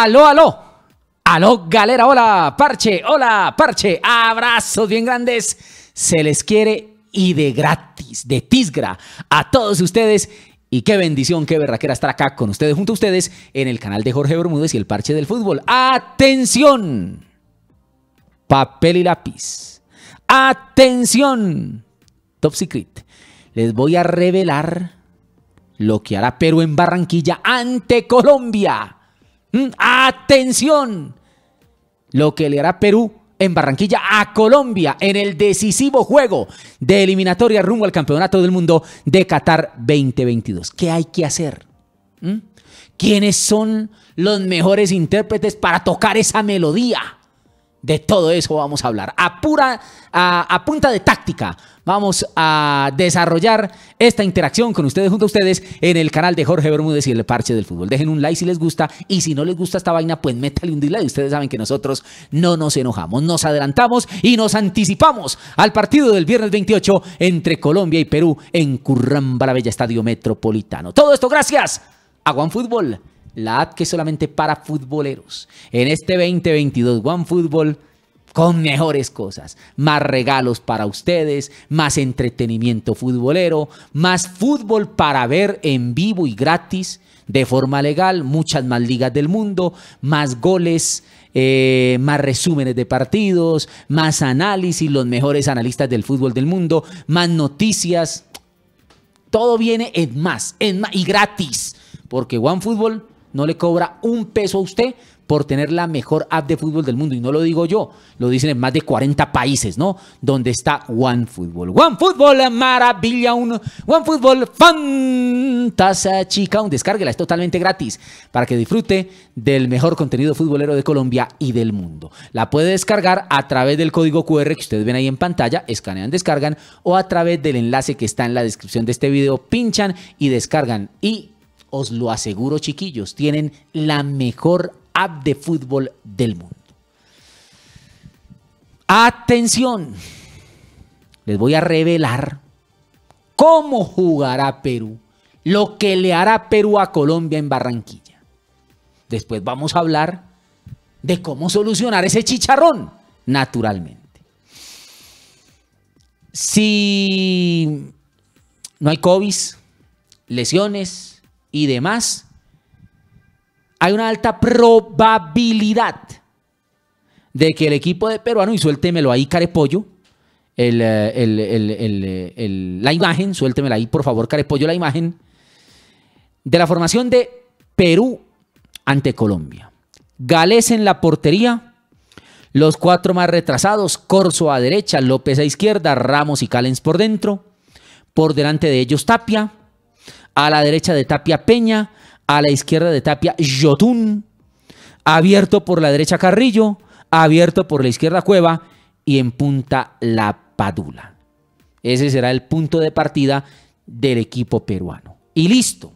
Aló, aló. Aló, galera, hola, parche, hola, parche. Abrazos bien grandes. Se les quiere y de gratis, de Tisgra, a todos ustedes. Y qué bendición, qué verraquera estar acá con ustedes, junto a ustedes, en el canal de Jorge Bermúdez y el Parche del Fútbol. ¡Atención! Papel y lápiz. ¡Atención! Top Secret. Les voy a revelar lo que hará Perú en Barranquilla ante Colombia. Mm, atención. Lo que le hará Perú en Barranquilla a Colombia en el decisivo juego de eliminatoria rumbo al Campeonato del Mundo de Qatar 2022. ¿Qué hay que hacer? ¿Mm? ¿Quiénes son los mejores intérpretes para tocar esa melodía? De todo eso vamos a hablar. A, pura, a, punta de táctica vamos a desarrollar esta interacción con ustedes, junto a ustedes, en el canal de Jorge Bermúdez y el Parche del Fútbol. Dejen un like si les gusta y si no les gusta esta vaina, pues métale un dislike Ustedes saben que nosotros no nos enojamos, nos adelantamos y nos anticipamos al partido del viernes 28 entre Colombia y Perú en Curramba la Bella Estadio Metropolitano. Todo esto gracias a Juan Fútbol la app que es solamente para futboleros. En este 2022, OneFootball con mejores cosas, más regalos para ustedes, más entretenimiento futbolero, más fútbol para ver en vivo y gratis, de forma legal, muchas más ligas del mundo, más goles, eh, más resúmenes de partidos, más análisis, los mejores analistas del fútbol del mundo, más noticias. Todo viene en más, en más y gratis, porque OneFootball no le cobra un peso a usted por tener la mejor app de fútbol del mundo. Y no lo digo yo, lo dicen en más de 40 países, ¿no? Donde está OneFootball. OneFootball maravilla, un OneFootball chica, un descárguela, es totalmente gratis para que disfrute del mejor contenido futbolero de Colombia y del mundo. La puede descargar a través del código QR que ustedes ven ahí en pantalla, escanean, descargan, o a través del enlace que está en la descripción de este video, pinchan y descargan. Y os lo aseguro, chiquillos, tienen la mejor app de fútbol del mundo. Atención, les voy a revelar cómo jugará Perú, lo que le hará Perú a Colombia en Barranquilla. Después vamos a hablar de cómo solucionar ese chicharrón, naturalmente. Si no hay COVID, lesiones, y demás, hay una alta probabilidad de que el equipo de peruano, y suéltemelo ahí, Carepollo, eh, la imagen, suéltemela ahí, por favor, Carepollo, la imagen, de la formación de Perú ante Colombia. Gales en la portería, los cuatro más retrasados, Corso a derecha, López a izquierda, Ramos y Calens por dentro, por delante de ellos Tapia, a la derecha de Tapia Peña, a la izquierda de Tapia Yotun, abierto por la derecha Carrillo, abierto por la izquierda Cueva y en punta La Padula. Ese será el punto de partida del equipo peruano. Y listo.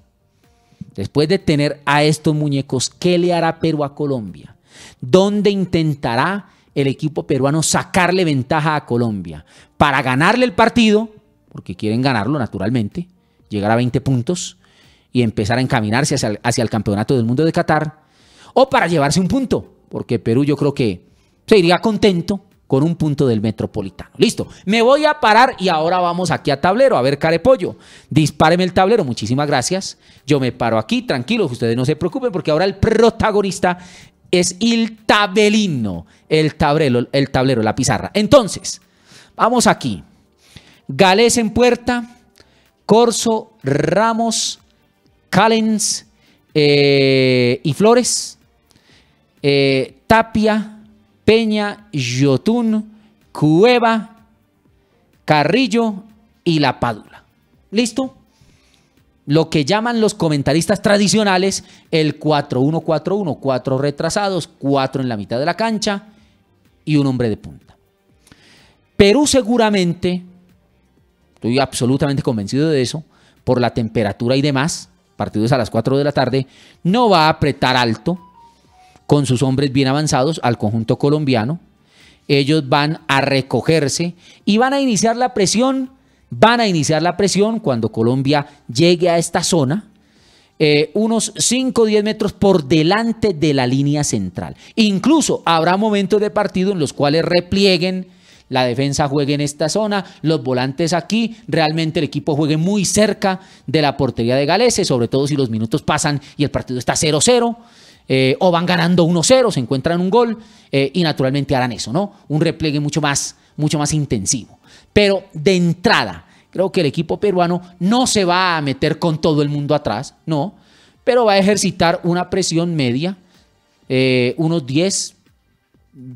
Después de tener a estos muñecos, ¿qué le hará Perú a Colombia? ¿Dónde intentará el equipo peruano sacarle ventaja a Colombia? Para ganarle el partido, porque quieren ganarlo naturalmente, llegar a 20 puntos y empezar a encaminarse hacia el, Campeonato del Mundo de Qatar, o para llevarse un punto, porque Perú yo creo que se iría contento con un punto del Metropolitano. Listo, me voy a parar y ahora vamos aquí a tablero, a ver Carepollo. Dispáreme el tablero, muchísimas gracias. Yo me paro aquí, tranquilos, ustedes no se preocupen porque ahora el protagonista es el tabelino, el tablero, el tablero, la pizarra. Entonces, vamos aquí. Gales en puerta, Corso, Ramos, Callens eh, y Flores, eh, Tapia, Peña, Yotun, Cueva, Carrillo y La Pádula. ¿Listo? Lo que llaman los comentaristas tradicionales el 4-1-4-1, cuatro retrasados, cuatro en la mitad de la cancha y un hombre de punta. Perú seguramente Estoy absolutamente convencido de eso. Por la temperatura y demás, partidos a las 4 de la tarde, no va a apretar alto con sus hombres bien avanzados al conjunto colombiano. Ellos van a recogerse y van a iniciar la presión. Van a iniciar la presión cuando Colombia llegue a esta zona. Eh, unos 5 o 10 metros por delante de la línea central. Incluso habrá momentos de partido en los cuales replieguen la defensa juegue en esta zona, los volantes aquí, realmente el equipo juegue muy cerca de la portería de Galese, sobre todo si los minutos pasan y el partido está 0-0. Eh, o van ganando 1-0, se encuentran un gol eh, y naturalmente harán eso, ¿no? Un replegue mucho más, mucho más intensivo. Pero de entrada, creo que el equipo peruano no se va a meter con todo el mundo atrás, no, pero va a ejercitar una presión media, eh, unos 10,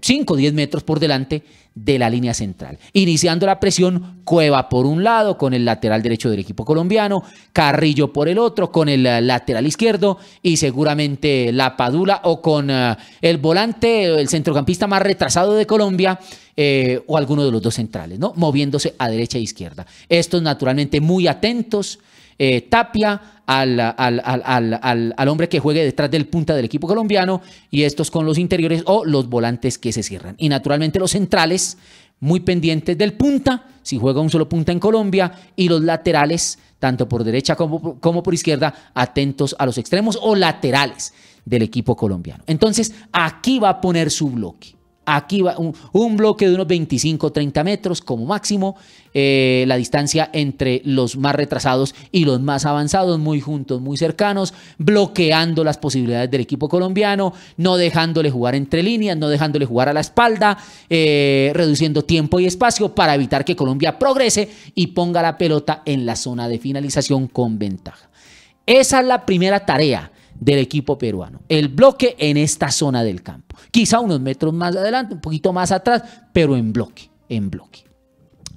5, 10 metros por delante de la línea central. Iniciando la presión, Cueva por un lado con el lateral derecho del equipo colombiano, Carrillo por el otro con el eh, lateral izquierdo y seguramente La Padula o con eh, el volante, el centrocampista más retrasado de Colombia eh, o alguno de los dos centrales, ¿no? Moviéndose a derecha e izquierda. Estos naturalmente muy atentos. Eh, Tapia al, al, al, hombre que juegue detrás del punta del equipo colombiano y estos con los interiores o los volantes que se cierran. Y naturalmente los centrales muy pendientes del punta, si juega un solo punta en Colombia, y los laterales, tanto por derecha como, como por izquierda, atentos a los extremos o laterales del equipo colombiano. Entonces, aquí va a poner su bloque. Aquí va un, bloque de unos 25, 30 metros como máximo. Eh, la distancia entre los más retrasados y los más avanzados, muy juntos, muy cercanos, bloqueando las posibilidades del equipo colombiano, no dejándole jugar entre líneas, no dejándole jugar a la espalda, eh, reduciendo tiempo y espacio para evitar que Colombia progrese y ponga la pelota en la zona de finalización con ventaja. Esa es la primera tarea del equipo peruano. El bloque en esta zona del campo. Quizá unos metros más adelante, un poquito más atrás, pero en bloque, en bloque.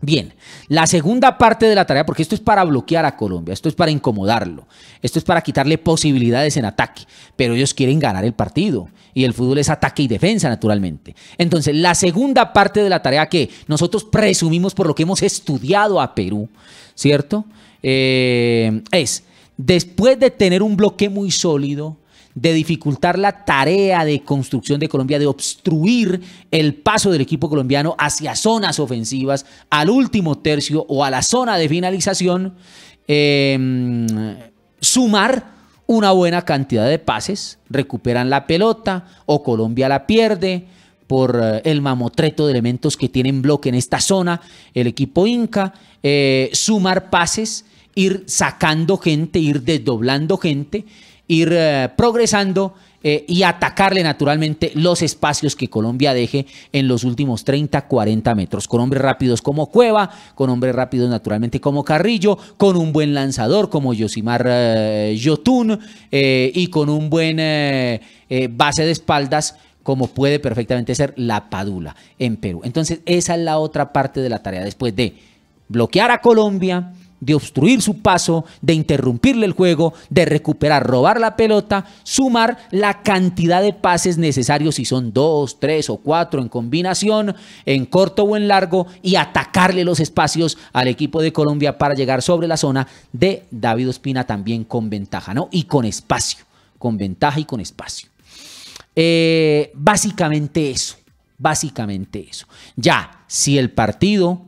Bien, la segunda parte de la tarea, porque esto es para bloquear a Colombia, esto es para incomodarlo, esto es para quitarle posibilidades en ataque, pero ellos quieren ganar el partido y el fútbol es ataque y defensa naturalmente. Entonces, la segunda parte de la tarea que nosotros presumimos por lo que hemos estudiado a Perú, ¿cierto? Eh, es después de tener un bloque muy sólido, de dificultar la tarea de construcción de Colombia, de obstruir el paso del equipo colombiano hacia zonas ofensivas, al último tercio o a la zona de finalización, em, sumar una buena cantidad de pases, recuperan la pelota o Colombia la pierde por eh, el mamotreto de elementos que tienen bloque en esta zona, el equipo Inca, eh, sumar pases ir sacando gente, ir desdoblando gente, ir eh, progresando eh, y atacarle naturalmente los espacios que Colombia deje en los últimos 30, 40 metros, con hombres rápidos como Cueva, con hombres rápidos naturalmente como Carrillo, con un buen lanzador como Yosimar eh, Yotun y con un buen base de espaldas como puede perfectamente ser la Padula en Perú. Entonces, esa es la otra parte de la tarea después de bloquear a Colombia, de obstruir su paso, de interrumpirle el juego, de recuperar, robar la pelota, sumar la cantidad de pases necesarios si son dos, tres o cuatro en combinación, en corto o en largo, y atacarle los espacios al equipo de Colombia para llegar sobre la zona de David Ospina también con ventaja, ¿no? Y con espacio, con ventaja y con espacio. Eh, básicamente eso, básicamente eso. Ya, si el partido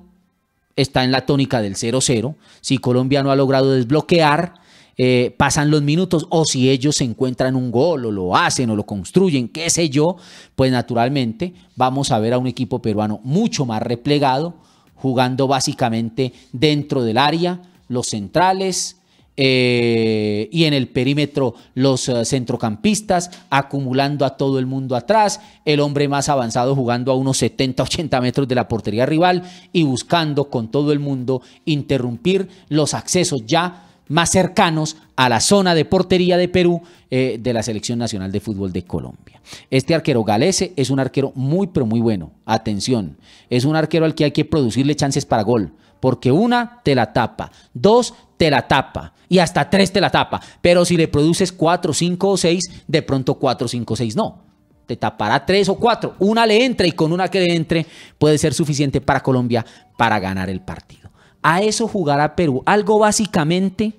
está en la tónica del 0-0. Si Colombia no ha logrado desbloquear, eh, pasan los minutos o si ellos se encuentran un gol o lo hacen o lo construyen, qué sé yo, pues naturalmente vamos a ver a un equipo peruano mucho más replegado, jugando básicamente dentro del área, los centrales, eh, y en el perímetro los eh, centrocampistas, acumulando a todo el mundo atrás, el hombre más avanzado jugando a unos 70, 80 metros de la portería rival y buscando con todo el mundo interrumpir los accesos ya más cercanos a la zona de portería de Perú eh, de la Selección Nacional de Fútbol de Colombia. Este arquero galese es un arquero muy, pero muy bueno. Atención, es un arquero al que hay que producirle chances para gol, porque una, te la tapa. Dos, te la tapa y hasta tres te la tapa. Pero si le produces cuatro, cinco o seis, de pronto cuatro, cinco, seis no. Te tapará tres o cuatro. Una le entra y con una que le entre puede ser suficiente para Colombia para ganar el partido. A eso jugará Perú. Algo básicamente.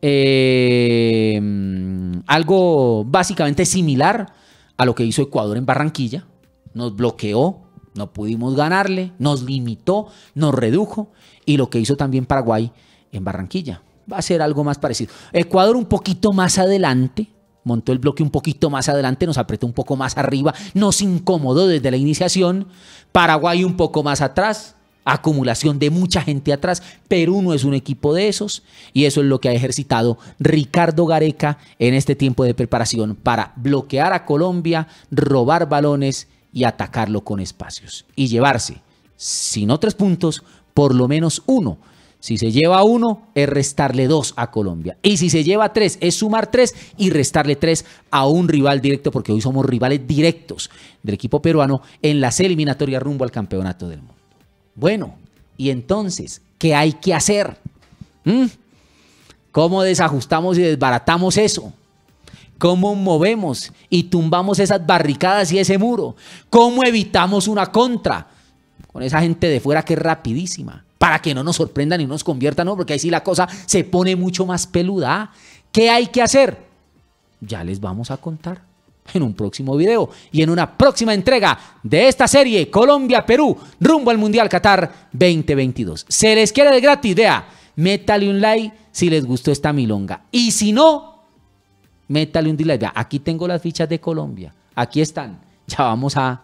Eh, algo básicamente similar a lo que hizo Ecuador en Barranquilla. Nos bloqueó, no pudimos ganarle, nos limitó, nos redujo. Y lo que hizo también Paraguay en Barranquilla. Va a ser algo más parecido. Ecuador un poquito más adelante, montó el bloque un poquito más adelante, nos apretó un poco más arriba, nos incomodó desde la iniciación. Paraguay un poco más atrás, acumulación de mucha gente atrás. Perú no es un equipo de esos y eso es lo que ha ejercitado Ricardo Gareca en este tiempo de preparación para bloquear a Colombia, robar balones y atacarlo con espacios y llevarse, si no tres puntos, por lo menos uno si se lleva uno, es restarle dos a Colombia. Y si se lleva tres, es sumar tres y restarle tres a un rival directo, porque hoy somos rivales directos del equipo peruano en las eliminatorias rumbo al campeonato del mundo. Bueno, y entonces, ¿qué hay que hacer? ¿Mm? ¿Cómo desajustamos y desbaratamos eso? ¿Cómo movemos y tumbamos esas barricadas y ese muro? ¿Cómo evitamos una contra con esa gente de fuera que es rapidísima? para que no nos sorprendan y nos conviertan, ¿no? Porque ahí sí la cosa se pone mucho más peluda. ¿Qué hay que hacer? Ya les vamos a contar en un próximo video y en una próxima entrega de esta serie Colombia-Perú rumbo al Mundial Qatar 2022. Se les quiere de gratis, idea métale un like si les gustó esta milonga y si no, métale un dislike. aquí tengo las fichas de Colombia, aquí están, ya vamos a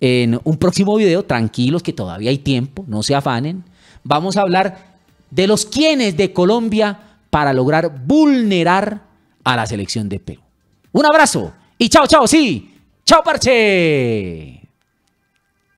en un próximo video. Tranquilos que todavía hay tiempo, no se afanen. Vamos a hablar de los quienes de Colombia para lograr vulnerar a la selección de Perú. Un abrazo y chao, chao, sí. Chao, parche.